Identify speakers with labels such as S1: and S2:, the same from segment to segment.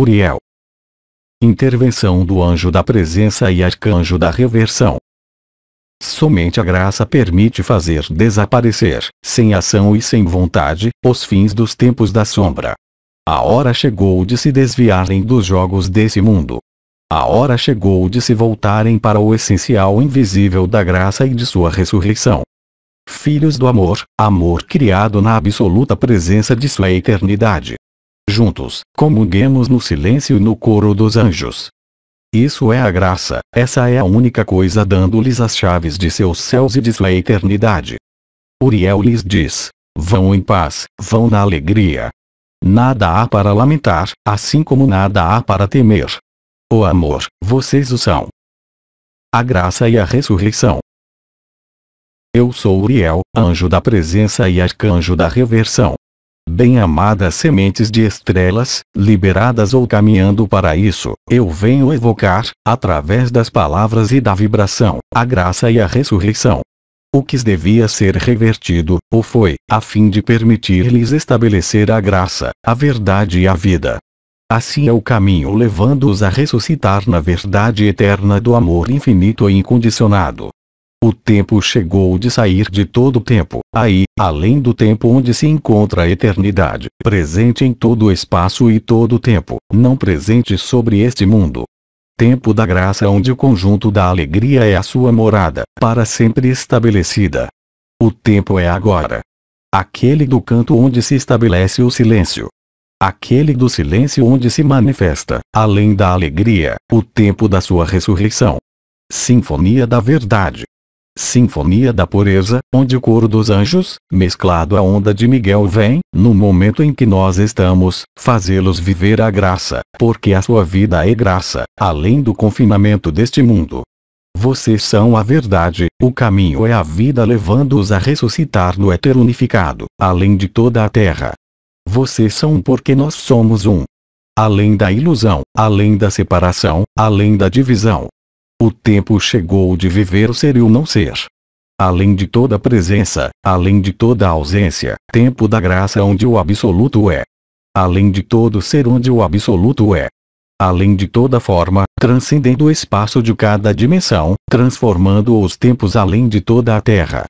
S1: Uriel. Intervenção do anjo da presença e arcanjo da reversão. Somente a graça permite fazer desaparecer, sem ação e sem vontade, os fins dos tempos da sombra. A hora chegou de se desviarem dos jogos desse mundo. A hora chegou de se voltarem para o essencial invisível da graça e de sua ressurreição. Filhos do amor, amor criado na absoluta presença de sua eternidade, Juntos, comunguemos no silêncio e no coro dos anjos. Isso é a graça, essa é a única coisa dando-lhes as chaves de seus céus e de sua eternidade. Uriel lhes diz: Vão em paz, vão na alegria. Nada há para lamentar, assim como nada há para temer. O amor, vocês o são. A graça e a ressurreição. Eu sou Uriel, anjo da presença e arcanjo da reversão bem-amadas sementes de estrelas, liberadas ou caminhando para isso, eu venho evocar, através das palavras e da vibração, a graça e a ressurreição. O que devia ser revertido, o foi, a fim de permitir-lhes estabelecer a graça, a verdade e a vida. Assim é o caminho levando-os a ressuscitar na verdade eterna do amor infinito e incondicionado. O tempo chegou de sair de todo o tempo. Aí, além do tempo onde se encontra a eternidade, presente em todo o espaço e todo o tempo, não presente sobre este mundo. Tempo da graça onde o conjunto da alegria é a sua morada, para sempre estabelecida. O tempo é agora. Aquele do canto onde se estabelece o silêncio, aquele do silêncio onde se manifesta, além da alegria, o tempo da sua ressurreição. Sinfonia da Verdade. Sinfonia da Pureza, onde o coro dos anjos, mesclado à onda de Miguel vem, no momento em que nós estamos, fazê-los viver a graça, porque a sua vida é graça, além do confinamento deste mundo. Vocês são a verdade, o caminho é a vida levando-os a ressuscitar no éter unificado, além de toda a terra. Vocês são porque nós somos um. Além da ilusão, além da separação, além da divisão, o tempo chegou de viver o ser e o não ser. Além de toda presença, além de toda ausência, tempo da graça é onde o absoluto é. Além de todo ser onde o absoluto é. Além de toda forma, transcendendo o espaço de cada dimensão, transformando os tempos além de toda a terra,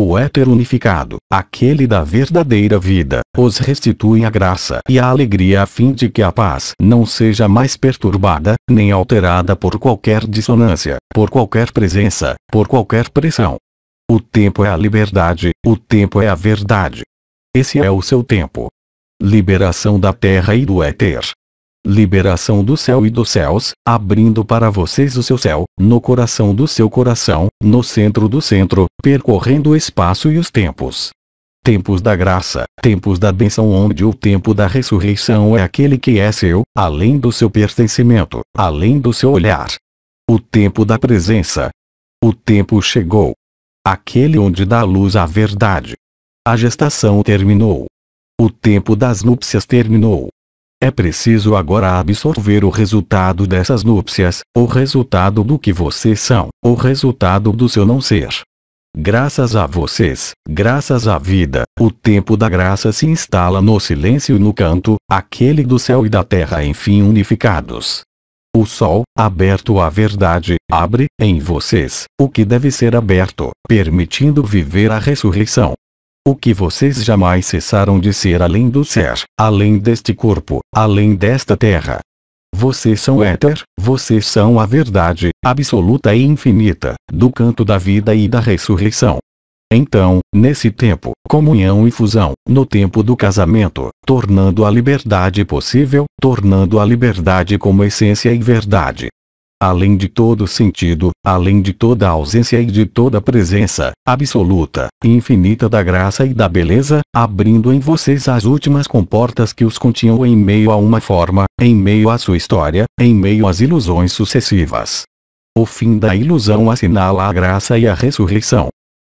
S1: o éter unificado, aquele da verdadeira vida, os restitui a graça e a alegria a fim de que a paz não seja mais perturbada, nem alterada por qualquer dissonância, por qualquer presença, por qualquer pressão. O tempo é a liberdade, o tempo é a verdade. Esse é o seu tempo. Liberação da terra e do éter liberação do céu e dos céus, abrindo para vocês o seu céu, no coração do seu coração, no centro do centro, percorrendo o espaço e os tempos. Tempos da graça, tempos da benção, onde o tempo da ressurreição é aquele que é seu, além do seu pertencimento, além do seu olhar. O tempo da presença. O tempo chegou. Aquele onde dá luz à verdade. A gestação terminou. O tempo das núpcias terminou. É preciso agora absorver o resultado dessas núpcias, o resultado do que vocês são, o resultado do seu não ser. Graças a vocês, graças à vida, o tempo da graça se instala no silêncio e no canto, aquele do céu e da terra enfim unificados. O sol, aberto à verdade, abre, em vocês, o que deve ser aberto, permitindo viver a ressurreição, o que vocês jamais cessaram de ser além do ser, além deste corpo, além desta terra. Vocês são éter, vocês são a verdade, absoluta e infinita, do canto da vida e da ressurreição. Então, nesse tempo, comunhão e fusão, no tempo do casamento, tornando a liberdade possível, tornando a liberdade como essência e verdade, além de todo sentido, além de toda ausência e de toda presença, absoluta, infinita da graça e da beleza, abrindo em vocês as últimas comportas que os continham em meio a uma forma, em meio à sua história, em meio às ilusões sucessivas. O fim da ilusão assinala a graça e a ressurreição.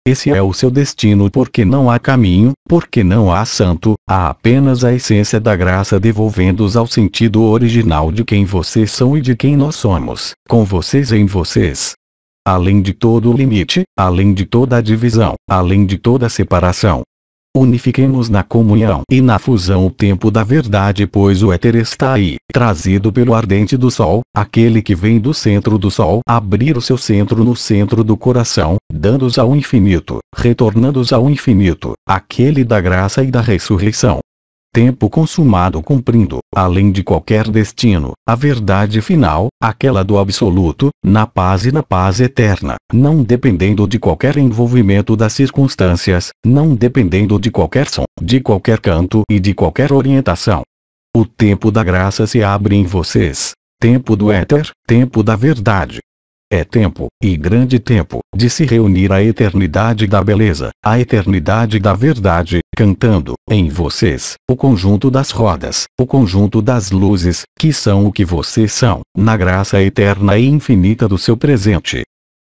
S1: Esse é o seu destino porque não há caminho, porque não há santo, há apenas a essência da graça devolvendo-os ao sentido original de quem vocês são e de quem nós somos, com vocês em vocês. Além de todo o limite, além de toda divisão, além de toda separação, Unifiquemos na comunhão e na fusão o tempo da verdade pois o éter está aí, trazido pelo ardente do sol, aquele que vem do centro do sol abrir o seu centro no centro do coração, dando-os ao infinito, retornando-os ao infinito, aquele da graça e da ressurreição, tempo consumado cumprindo, além de qualquer destino, a verdade final, aquela do absoluto, na paz e na paz eterna, não dependendo de qualquer envolvimento das circunstâncias, não dependendo de qualquer som, de qualquer canto e de qualquer orientação. O tempo da graça se abre em vocês. Tempo do éter, tempo da verdade, é tempo, e grande tempo, de se reunir à eternidade da beleza, à eternidade da verdade, cantando em vocês, o conjunto das rodas, o conjunto das luzes, que são o que vocês são, na graça eterna e infinita do seu presente.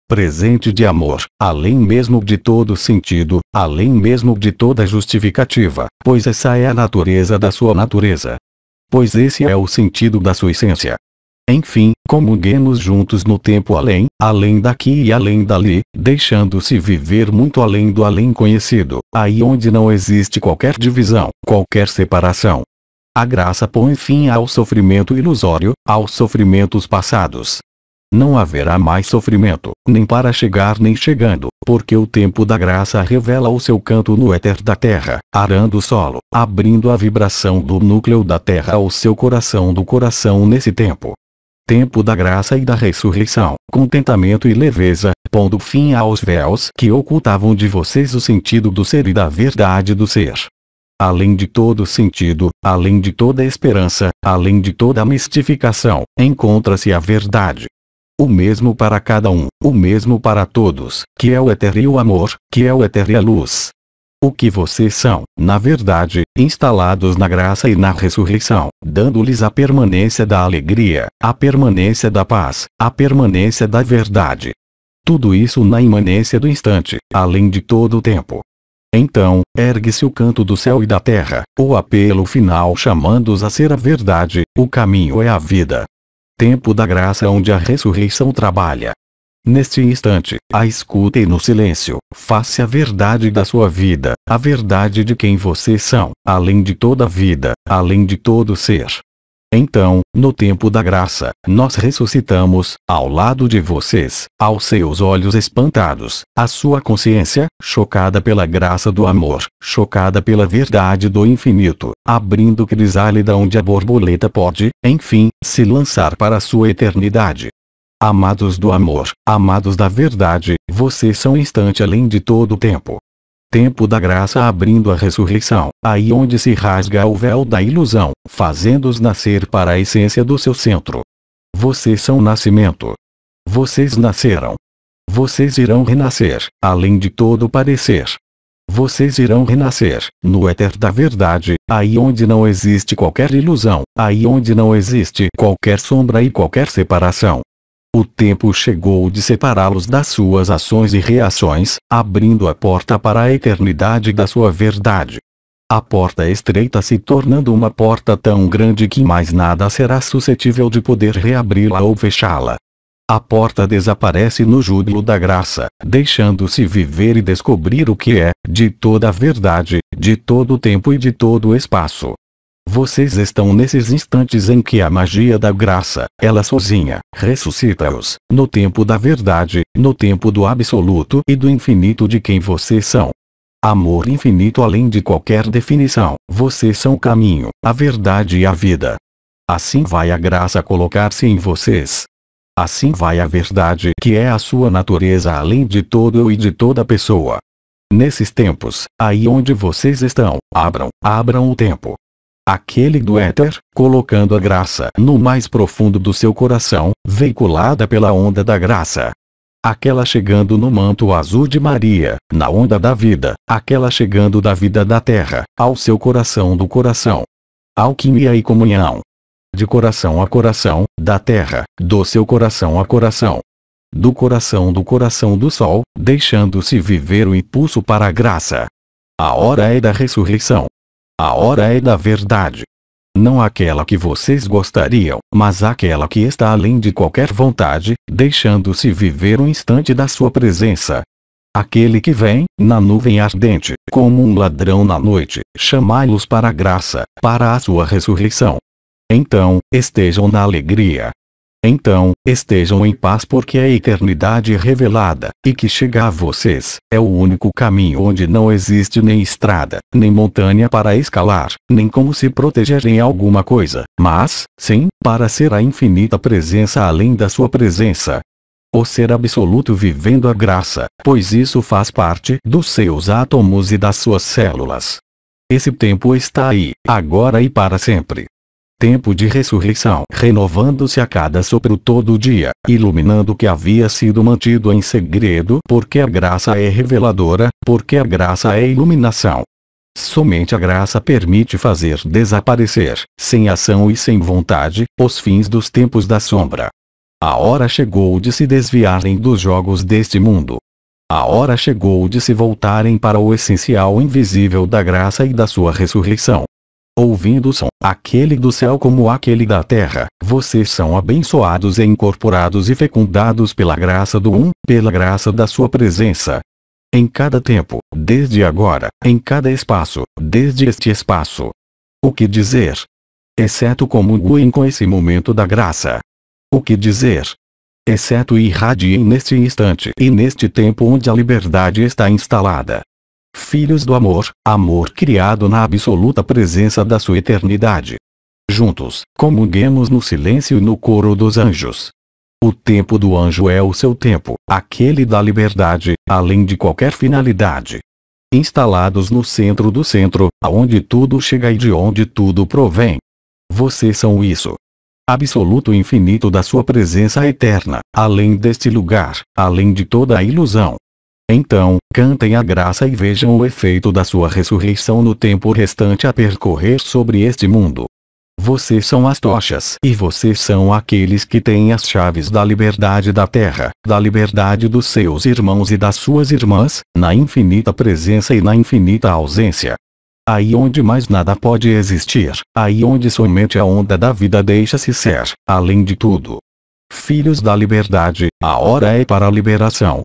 S1: Presente de amor, além mesmo de todo sentido, além mesmo de toda justificativa, pois essa é a natureza da sua natureza. Pois esse é o sentido da sua essência, enfim, comunguemos juntos no tempo além, além daqui e além dali, deixando-se viver muito além do além conhecido, aí onde não existe qualquer divisão, qualquer separação. A graça põe fim ao sofrimento ilusório, aos sofrimentos passados. Não haverá mais sofrimento, nem para chegar nem chegando, porque o tempo da graça revela o seu canto no éter da terra, arando o solo, abrindo a vibração do núcleo da terra ao seu coração do coração nesse tempo tempo da graça e da ressurreição, contentamento e leveza, pondo fim aos véus que ocultavam de vocês o sentido do ser e da verdade do ser. Além de todo sentido, além de toda esperança, além de toda mistificação, encontra-se a verdade. O mesmo para cada um, o mesmo para todos, que é o eterno amor, que é o eterno luz, o que vocês são, na verdade, instalados na graça e na ressurreição, dando-lhes a permanência da alegria, a permanência da paz, a permanência da verdade. Tudo isso na imanência do instante, além de todo o tempo. Então, ergue-se o canto do céu e da terra, o apelo final chamando-os a ser a verdade, o caminho é a vida. Tempo da graça onde a ressurreição trabalha, Neste instante, a escute no silêncio, face a verdade da sua vida, a verdade de quem vocês são, além de toda a vida, além de todo ser. Então, no tempo da graça, nós ressuscitamos, ao lado de vocês, aos seus olhos espantados, a sua consciência, chocada pela graça do amor, chocada pela verdade do infinito, abrindo crisálida onde a borboleta pode, enfim, se lançar para a sua eternidade. Amados do amor, amados da verdade, vocês são instante além de todo o tempo. Tempo da graça abrindo a ressurreição, aí onde se rasga o véu da ilusão, fazendo-os nascer para a essência do seu centro. Vocês são nascimento. Vocês nasceram. Vocês irão renascer, além de todo parecer. Vocês irão renascer, no éter da verdade, aí onde não existe qualquer ilusão, aí onde não existe qualquer sombra e qualquer separação, o tempo chegou de separá-los das suas ações e reações, abrindo a porta para a eternidade da sua verdade. A porta estreita se tornando uma porta tão grande que mais nada será suscetível de poder reabri-la ou fechá-la. A porta desaparece no júbilo da graça, deixando-se viver e descobrir o que é, de toda a verdade, de todo o tempo e de todo o espaço. Vocês estão nesses instantes em que a magia da graça, ela sozinha, ressuscita-os, no tempo da verdade, no tempo do absoluto e do infinito de quem vocês são. Amor infinito além de qualquer definição, vocês são o caminho, a verdade e a vida. Assim vai a graça colocar-se em vocês. Assim vai a verdade que é a sua natureza além de todo eu e de toda pessoa. Nesses tempos, aí onde vocês estão, abram, abram o tempo, aquele do éter, colocando a graça no mais profundo do seu coração, veiculada pela onda da graça. Aquela chegando no manto azul de Maria, na onda da vida, aquela chegando da vida da terra, ao seu coração do coração. Alquimia e comunhão. De coração a coração, da terra, do seu coração a coração do coração do coração do sol, deixando-se viver o impulso para a graça. A hora é da ressurreição. A hora é da verdade. Não aquela que vocês gostariam, mas aquela que está além de qualquer vontade, deixando-se viver um instante da sua presença. Aquele que vem, na nuvem ardente, como um ladrão na noite, chamai-los para a graça, para a sua ressurreição. Então, estejam na alegria, então, estejam em paz porque a eternidade é revelada, e que chega a vocês, é o único caminho onde não existe nem estrada, nem montanha para escalar, nem como se proteger em alguma coisa, mas, sim, para ser a infinita presença além da sua presença, o ser absoluto vivendo a graça, pois isso faz parte dos seus átomos e das suas células. Esse tempo está aí, agora e para sempre tempo de ressurreição, renovando-se a cada sopro todo dia, iluminando o que havia sido mantido em segredo, porque a graça é reveladora, porque a graça é iluminação. Somente a graça permite fazer desaparecer, sem ação e sem vontade, os fins dos tempos da sombra. A hora chegou de se desviarem dos jogos deste mundo. A hora chegou de se voltarem para o essencial invisível da graça e da sua ressurreição ouvindo o som, aquele do céu como aquele da terra. Vocês são abençoados e incorporados e fecundados pela graça do Um, pela graça da sua presença. Em cada tempo, desde agora, em cada espaço, desde este espaço. O que dizer? Exceto comunguem com esse momento da graça. O que dizer? Exceto irradiem neste instante e neste tempo onde a liberdade está instalada filhos do amor, amor criado na absoluta presença da sua eternidade. Juntos, comunguemos no silêncio e no coro dos anjos. O tempo do anjo é o seu tempo, aquele da liberdade, além de qualquer finalidade. Instalados no centro do centro, aonde tudo chega e de onde tudo provém. Vocês são isso. Absoluto infinito da sua presença eterna, além deste lugar, além de toda a ilusão. Então, cantem a graça e vejam o efeito da sua ressurreição no tempo restante a percorrer sobre este mundo. Vocês são as tochas e vocês são aqueles que têm as chaves da liberdade da terra, da liberdade dos seus irmãos e das suas irmãs, na infinita presença e na infinita ausência. Aí onde mais nada pode existir, aí onde somente a onda da vida deixa-se ser, além de tudo. Filhos da liberdade, a hora é para a liberação,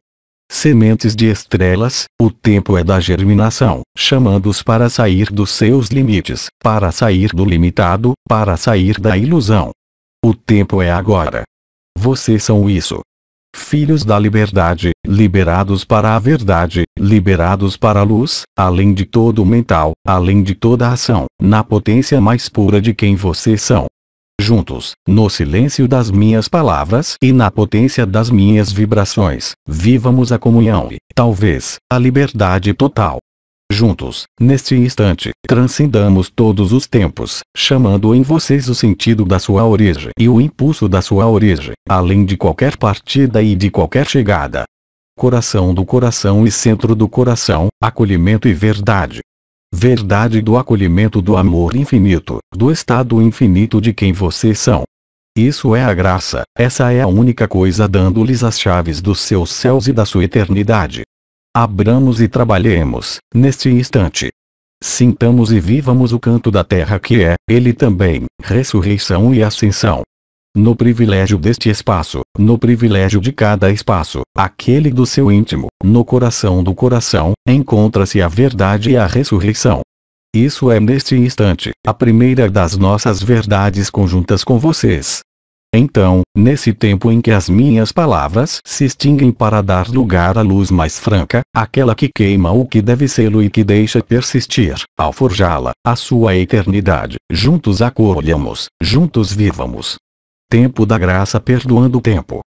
S1: sementes de estrelas, o tempo é da germinação, chamando-os para sair dos seus limites, para sair do limitado, para sair da ilusão. O tempo é agora. Vocês são isso. Filhos da liberdade, liberados para a verdade, liberados para a luz, além de todo o mental, além de toda a ação, na potência mais pura de quem vocês são juntos, no silêncio das minhas palavras e na potência das minhas vibrações, vivamos a comunhão e, talvez, a liberdade total. Juntos, neste instante, transcendamos todos os tempos, chamando em vocês o sentido da sua origem e o impulso da sua origem, além de qualquer partida e de qualquer chegada. Coração do coração e centro do coração, acolhimento e verdade. Verdade do acolhimento do amor infinito, do estado infinito de quem vocês são. Isso é a graça, essa é a única coisa dando-lhes as chaves dos seus céus e da sua eternidade. Abramos e trabalhemos, neste instante. Sintamos e vivamos o canto da terra que é, ele também, ressurreição e ascensão no privilégio deste espaço, no privilégio de cada espaço, aquele do seu íntimo, no coração do coração, encontra-se a verdade e a ressurreição. Isso é neste instante, a primeira das nossas verdades conjuntas com vocês. Então, nesse tempo em que as minhas palavras se extinguem para dar lugar à luz mais franca, aquela que queima o que deve ser e que deixa persistir, ao forjá-la, a sua eternidade, juntos acolhamos, juntos vivamos, Tempo da graça perdoando o tempo.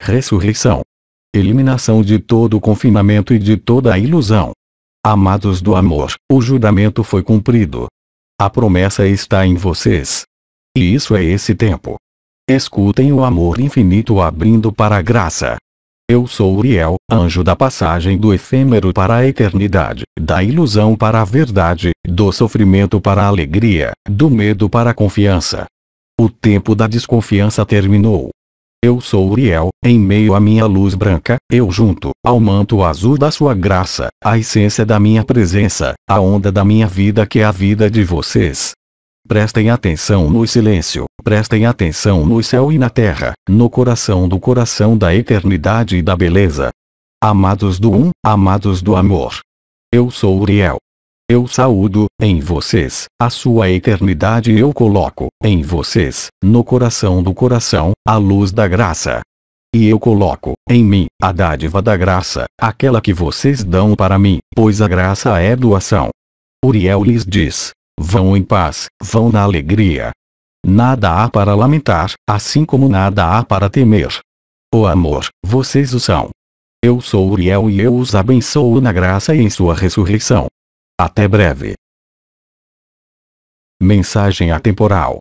S1: Ressurreição. Eliminação de todo o confinamento e de toda a ilusão. Amados do amor, o juramento foi cumprido. A promessa está em vocês. E isso é esse tempo. Escutem o amor infinito abrindo para a graça. Eu sou Uriel, anjo da passagem do efêmero para a eternidade, da ilusão para a verdade, do sofrimento para a alegria, do medo para a confiança, o tempo da desconfiança terminou. Eu sou Uriel, em meio à minha luz branca, eu junto, ao manto azul da sua graça, a essência da minha presença, a onda da minha vida que é a vida de vocês. Prestem atenção no silêncio, prestem atenção no céu e na terra, no coração do coração da eternidade e da beleza. Amados do Um, amados do amor. Eu sou Uriel, eu saúdo, em vocês, a sua eternidade eu coloco, em vocês, no coração do coração, a luz da graça. E eu coloco, em mim, a dádiva da graça, aquela que vocês dão para mim, pois a graça é doação. Uriel lhes diz: Vão em paz, vão na alegria. Nada há para lamentar, assim como nada há para temer. O amor, vocês o são. Eu sou Uriel e eu os abençoo na graça e em sua ressurreição. Até breve. Mensagem atemporal